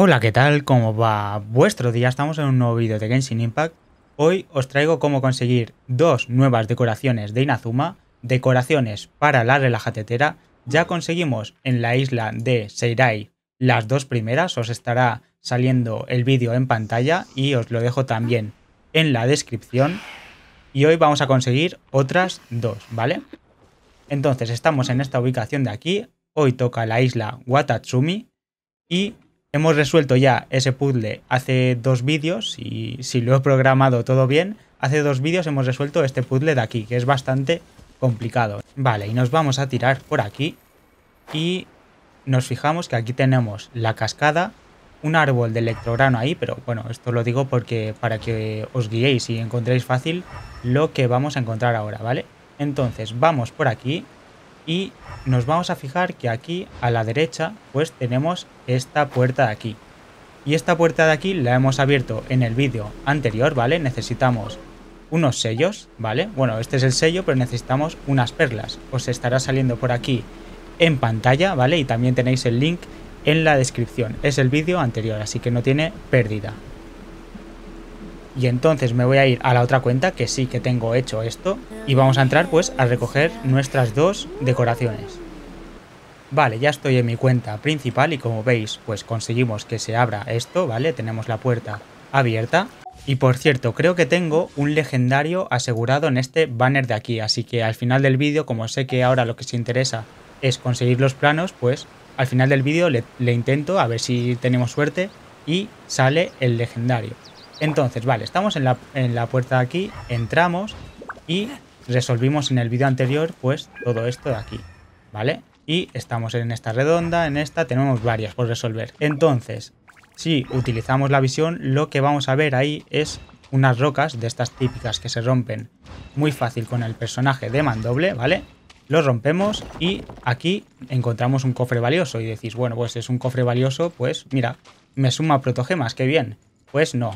Hola, ¿qué tal? ¿Cómo va vuestro día? Estamos en un nuevo vídeo de Genshin Impact. Hoy os traigo cómo conseguir dos nuevas decoraciones de Inazuma, decoraciones para la relajatetera. Ya conseguimos en la isla de Seirai las dos primeras, os estará saliendo el vídeo en pantalla y os lo dejo también en la descripción. Y hoy vamos a conseguir otras dos, ¿vale? Entonces estamos en esta ubicación de aquí, hoy toca la isla Watatsumi y Hemos resuelto ya ese puzzle hace dos vídeos y si lo he programado todo bien, hace dos vídeos hemos resuelto este puzzle de aquí, que es bastante complicado. Vale, y nos vamos a tirar por aquí y nos fijamos que aquí tenemos la cascada, un árbol de electrograno ahí, pero bueno, esto lo digo porque para que os guiéis y encontréis fácil lo que vamos a encontrar ahora, ¿vale? Entonces vamos por aquí y nos vamos a fijar que aquí a la derecha pues tenemos esta puerta de aquí y esta puerta de aquí la hemos abierto en el vídeo anterior vale necesitamos unos sellos vale bueno este es el sello pero necesitamos unas perlas os estará saliendo por aquí en pantalla vale y también tenéis el link en la descripción es el vídeo anterior así que no tiene pérdida y entonces me voy a ir a la otra cuenta que sí que tengo hecho esto y vamos a entrar pues a recoger nuestras dos decoraciones. Vale, ya estoy en mi cuenta principal y como veis pues conseguimos que se abra esto, ¿vale? Tenemos la puerta abierta. Y por cierto, creo que tengo un legendario asegurado en este banner de aquí, así que al final del vídeo, como sé que ahora lo que se interesa es conseguir los planos, pues al final del vídeo le, le intento a ver si tenemos suerte y sale el legendario. Entonces, vale, estamos en la, puerta de aquí, entramos y resolvimos en el vídeo anterior pues todo esto de aquí, ¿vale? Y estamos en esta redonda, en esta, tenemos varias por resolver. Entonces, si utilizamos la visión, lo que vamos a ver ahí es unas rocas de estas típicas que se rompen muy fácil con el personaje de mandoble, ¿vale? Lo rompemos y aquí encontramos un cofre valioso y decís, bueno, pues es un cofre valioso, pues mira, me suma protogemas, qué bien. Pues no,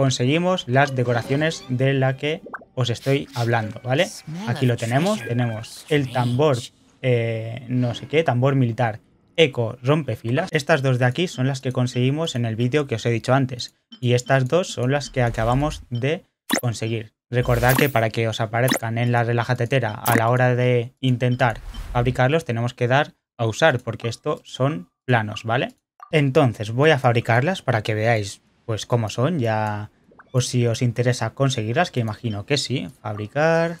conseguimos las decoraciones de la que os estoy hablando, ¿vale? Aquí lo tenemos, tenemos el tambor, eh, no sé qué, tambor militar, eco, rompe filas. Estas dos de aquí son las que conseguimos en el vídeo que os he dicho antes. Y estas dos son las que acabamos de conseguir. Recordad que para que os aparezcan en la relajatetera a la hora de intentar fabricarlos tenemos que dar a usar porque estos son planos, ¿vale? Entonces voy a fabricarlas para que veáis pues cómo son, ya o pues, si os interesa conseguirlas, que imagino que sí, fabricar,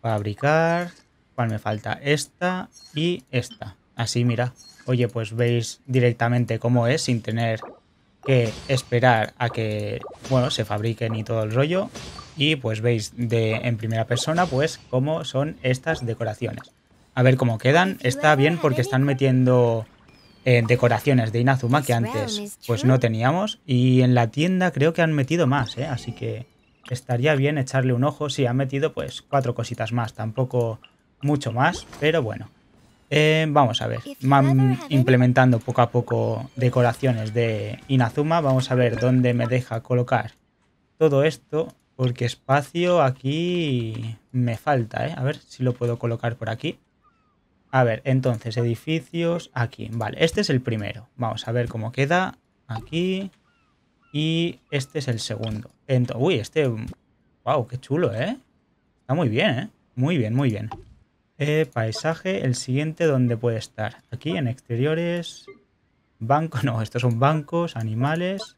fabricar, cuál me falta, esta y esta. Así, mira, oye, pues veis directamente cómo es sin tener que esperar a que, bueno, se fabriquen y todo el rollo. Y pues veis de, en primera persona, pues, cómo son estas decoraciones. A ver cómo quedan. Está bien porque están metiendo eh, decoraciones de Inazuma que antes pues no teníamos. Y en la tienda creo que han metido más, eh, así que estaría bien echarle un ojo. si han metido pues cuatro cositas más, tampoco mucho más, pero bueno. Eh, vamos a ver, implementando poco a poco decoraciones de Inazuma. Vamos a ver dónde me deja colocar todo esto, porque espacio aquí me falta, ¿eh? A ver si lo puedo colocar por aquí. A ver, entonces, edificios aquí. Vale, este es el primero. Vamos a ver cómo queda aquí. Y este es el segundo. uy, este... Wow, qué chulo, ¿eh? Está muy bien, ¿eh? Muy bien, muy bien. Eh, paisaje, el siguiente, ¿dónde puede estar? Aquí, en exteriores. Banco, no, estos son bancos, animales.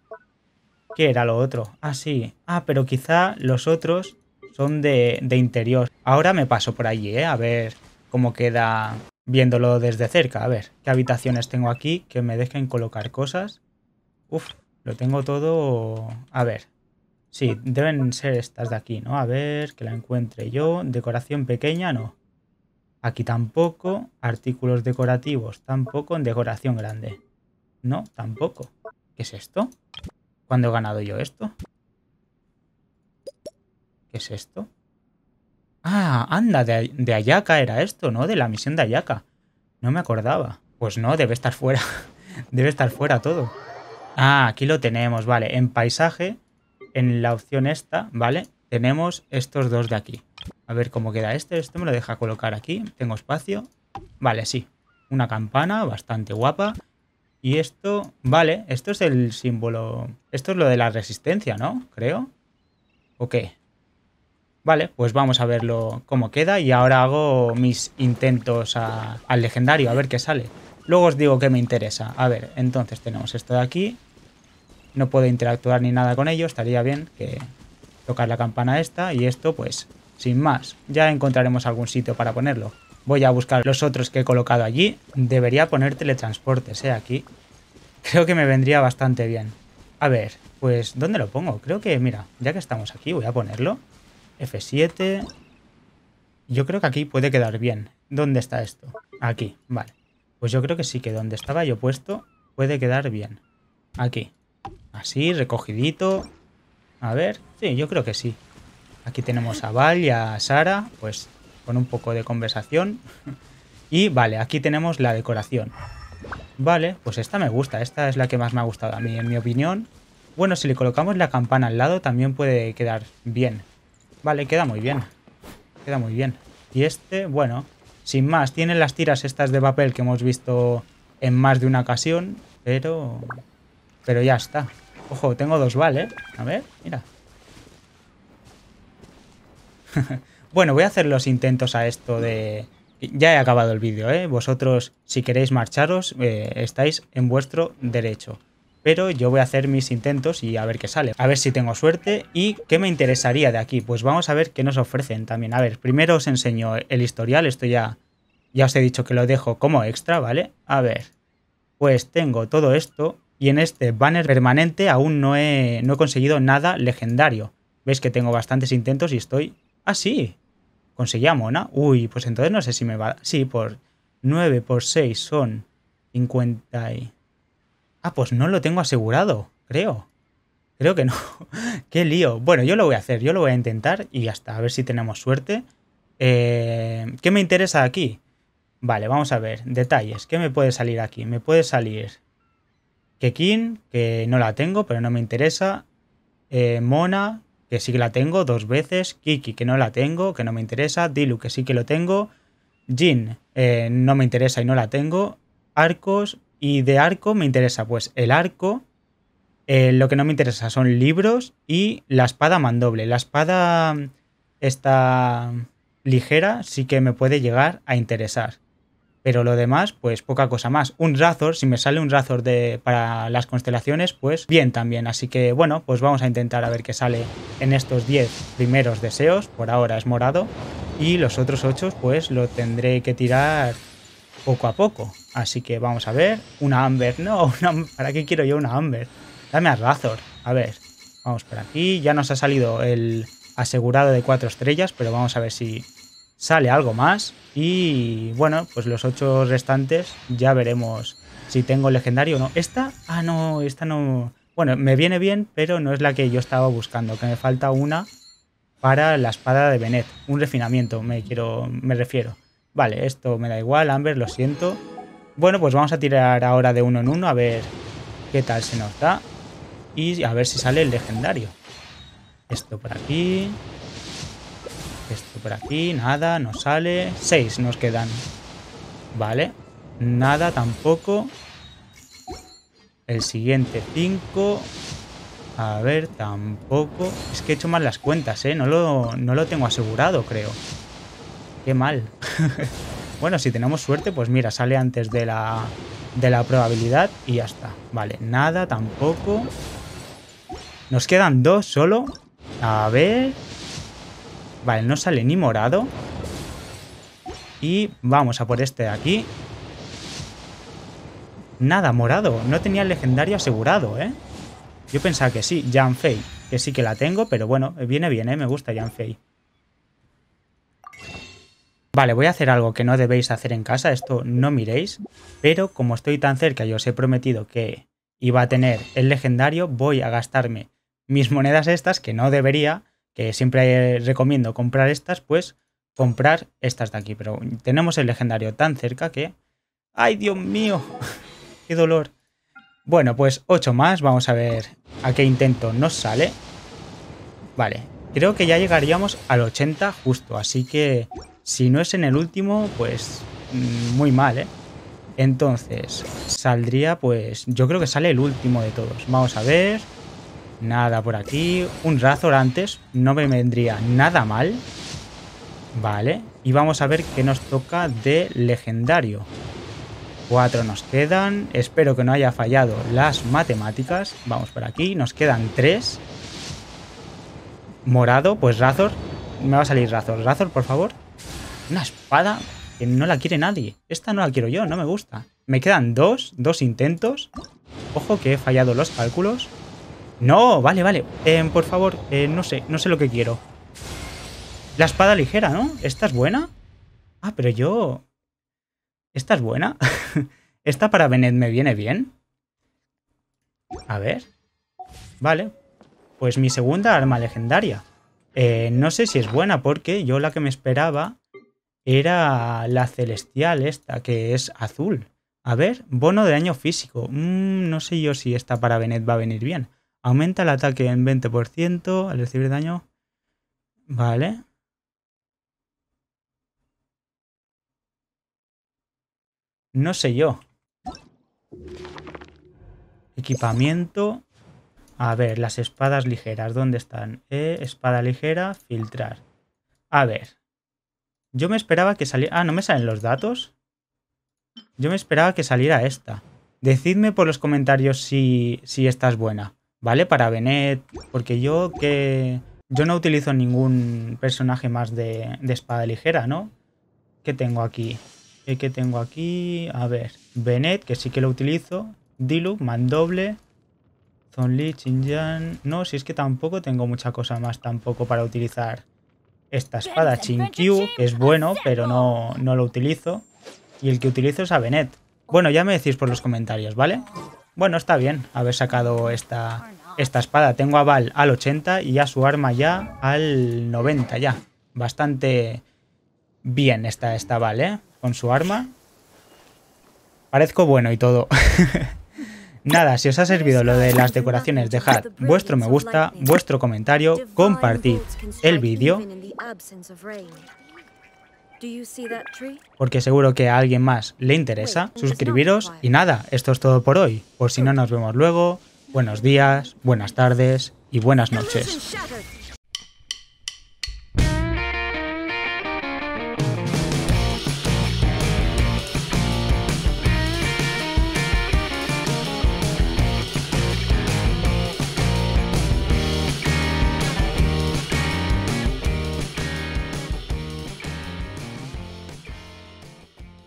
¿Qué era lo otro? Ah, sí. Ah, pero quizá los otros son de, de interior. Ahora me paso por allí, ¿eh? A ver... Como queda viéndolo desde cerca. A ver, qué habitaciones tengo aquí que me dejen colocar cosas. Uf, lo tengo todo... A ver. Sí, deben ser estas de aquí, ¿no? A ver, que la encuentre yo. Decoración pequeña, no. Aquí tampoco. Artículos decorativos, tampoco. En decoración grande. No, tampoco. ¿Qué es esto? ¿Cuándo he ganado yo esto? ¿Qué es esto? Ah, anda, de, de Ayaka era esto, ¿no? De la misión de Ayaka. No me acordaba. Pues no, debe estar fuera. debe estar fuera todo. Ah, aquí lo tenemos, vale. En paisaje, en la opción esta, ¿vale? Tenemos estos dos de aquí. A ver cómo queda este. Esto me lo deja colocar aquí. Tengo espacio. Vale, sí. Una campana bastante guapa. Y esto... Vale, esto es el símbolo... Esto es lo de la resistencia, ¿no? Creo. ¿O qué? Vale, pues vamos a verlo cómo queda y ahora hago mis intentos al legendario, a ver qué sale. Luego os digo que me interesa. A ver, entonces tenemos esto de aquí. No puedo interactuar ni nada con ello, estaría bien que tocar la campana esta y esto pues sin más. Ya encontraremos algún sitio para ponerlo. Voy a buscar los otros que he colocado allí. Debería poner teletransportes, sea ¿eh? Aquí. Creo que me vendría bastante bien. A ver, pues ¿dónde lo pongo? Creo que, mira, ya que estamos aquí voy a ponerlo. F7. Yo creo que aquí puede quedar bien. ¿Dónde está esto? Aquí, vale. Pues yo creo que sí que donde estaba yo puesto puede quedar bien. Aquí. Así, recogidito. A ver, sí, yo creo que sí. Aquí tenemos a Val y a Sara, pues con un poco de conversación. y vale, aquí tenemos la decoración. Vale, pues esta me gusta, esta es la que más me ha gustado a mí, en mi opinión. Bueno, si le colocamos la campana al lado también puede quedar bien. Vale, queda muy bien. Queda muy bien. Y este, bueno, sin más. Tienen las tiras estas de papel que hemos visto en más de una ocasión, pero... Pero ya está. Ojo, tengo dos vale. A ver, mira. bueno, voy a hacer los intentos a esto de... Ya he acabado el vídeo, ¿eh? Vosotros, si queréis marcharos, eh, estáis en vuestro derecho pero yo voy a hacer mis intentos y a ver qué sale, a ver si tengo suerte y qué me interesaría de aquí, pues vamos a ver qué nos ofrecen también, a ver, primero os enseño el historial, esto ya, ya os he dicho que lo dejo como extra, ¿vale? A ver, pues tengo todo esto y en este banner permanente aún no he, conseguido nada legendario, veis que tengo bastantes intentos y estoy, ah sí, conseguí a Mona, uy, pues entonces no sé si me va, sí, por 9 por 6 son 50 y... Ah, pues no lo tengo asegurado, creo. Creo que no. Qué lío. Bueno, yo lo voy a hacer, yo lo voy a intentar y hasta a ver si tenemos suerte. Eh, ¿Qué me interesa aquí? Vale, vamos a ver. Detalles. ¿Qué me puede salir aquí? Me puede salir que que no la tengo, pero no me interesa. Eh, Mona, que sí que la tengo dos veces. Kiki, que no la tengo, que no me interesa. Dilu, que sí que lo tengo. Jin, eh, no me interesa y no la tengo. Arcos, y de arco me interesa, pues el arco, eh, lo que no me interesa son libros y la espada mandoble. La espada mm, esta mm, ligera, sí que me puede llegar a interesar. Pero lo demás, pues poca cosa más. Un Razor, si me sale un Razor de, para las constelaciones, pues bien también. Así que bueno, pues vamos a intentar a ver qué sale en estos 10 primeros deseos. Por ahora es morado. Y los otros 8, pues lo tendré que tirar poco a poco. Así que vamos a ver. Una Amber. No, ¿para qué quiero yo una Amber? Dame a Razor. A ver. Vamos por aquí. Ya nos ha salido el asegurado de cuatro estrellas, pero vamos a ver si sale algo más. Y bueno, pues los ocho restantes ya veremos si tengo legendario o no. Esta, ah, no, esta no. Bueno, me viene bien, pero no es la que yo estaba buscando, que me falta una para la espada de Benet. Un refinamiento, me quiero, me refiero. Vale, esto me da igual, Amber, lo siento. Bueno, pues vamos a tirar ahora de uno en uno a ver qué tal se nos da. Y a ver si sale el legendario. Esto por aquí. Esto por aquí. Nada, no sale. Seis nos quedan. Vale. Nada tampoco. El siguiente 5. A ver, tampoco. Es que he hecho mal las cuentas, ¿eh? No lo, no lo tengo asegurado, creo. Qué mal. bueno, si tenemos suerte, pues mira, sale antes de la, de la probabilidad y ya está. Vale, nada tampoco. Nos quedan dos solo. A ver... Vale, no sale ni morado. Y vamos a por este de aquí. Nada, morado. No tenía el legendario asegurado, ¿eh? Yo pensaba que sí, Janfei. Que sí que la tengo, pero bueno, viene bien, ¿eh? Me gusta Janfei. Vale, voy a hacer algo que no debéis hacer en casa, esto no miréis, pero como estoy tan cerca y os he prometido que iba a tener el legendario, voy a gastarme mis monedas estas, que no debería, que siempre recomiendo comprar estas, pues comprar estas de aquí, pero tenemos el legendario tan cerca que... ¡Ay, Dios mío! ¡Qué dolor! Bueno, pues 8 más, vamos a ver a qué intento nos sale. Vale, creo que ya llegaríamos al 80 justo, así que si no es en el último, pues mm, muy mal, ¿eh? Entonces, saldría pues... Yo creo que sale el último de todos. Vamos a ver. Nada por aquí. Un Razor antes. No me vendría nada mal. Vale. Y vamos a ver qué nos toca de legendario. Cuatro nos quedan. Espero que no haya fallado las matemáticas. Vamos por aquí. Nos quedan tres. Morado, pues Razor. Me va a salir Razor. Razor, por favor. Una espada que no la quiere nadie. Esta no la quiero yo, no me gusta. Me quedan dos, dos intentos. Ojo que he fallado los cálculos. No, vale, vale. Eh, por favor, eh, no sé, no sé lo que quiero. La espada ligera, ¿no? ¿Esta es buena? Ah, pero yo... ¿Esta es buena? ¿Esta para Venet me viene bien? A ver. Vale. Pues mi segunda arma legendaria. Eh, no sé si es buena porque yo la que me esperaba era la celestial esta, que es azul. A ver, bono de daño físico. Mm, no sé yo si esta para Benet va a venir bien. Aumenta el ataque en 20% al recibir daño. Vale. No sé yo. Equipamiento. A ver, las espadas ligeras, ¿dónde están? Eh, espada ligera, filtrar. A ver, yo me esperaba que saliera... Ah, ¿no me salen los datos? Yo me esperaba que saliera esta. Decidme por los comentarios si, si esta es buena. ¿Vale? Para Benet. Porque yo que... Yo no utilizo ningún personaje más de, espada ligera, ¿no? ¿Qué tengo aquí? Eh, ¿Qué, tengo aquí? A ver. Benet, que sí que lo utilizo. Diluc, Mandoble. Zonli, Xinjiang... No, si es que tampoco tengo mucha cosa más tampoco para utilizar. Esta espada Chinkyu, que es bueno, pero no, no lo utilizo. Y el que utilizo es Avenet. Bueno, ya me decís por los comentarios, ¿vale? Bueno, está bien haber sacado esta, esta espada. Tengo a Val al 80 y a su arma ya al 90 ya. Bastante bien está esta Val, ¿eh? Con su arma. Parezco bueno y todo. Nada, si os ha servido lo de las decoraciones, dejad vuestro me gusta, vuestro comentario, compartid el vídeo. Porque seguro que a alguien más le interesa. Suscribiros y nada, esto es todo por hoy. Por si no nos vemos luego, buenos días, buenas tardes y buenas noches.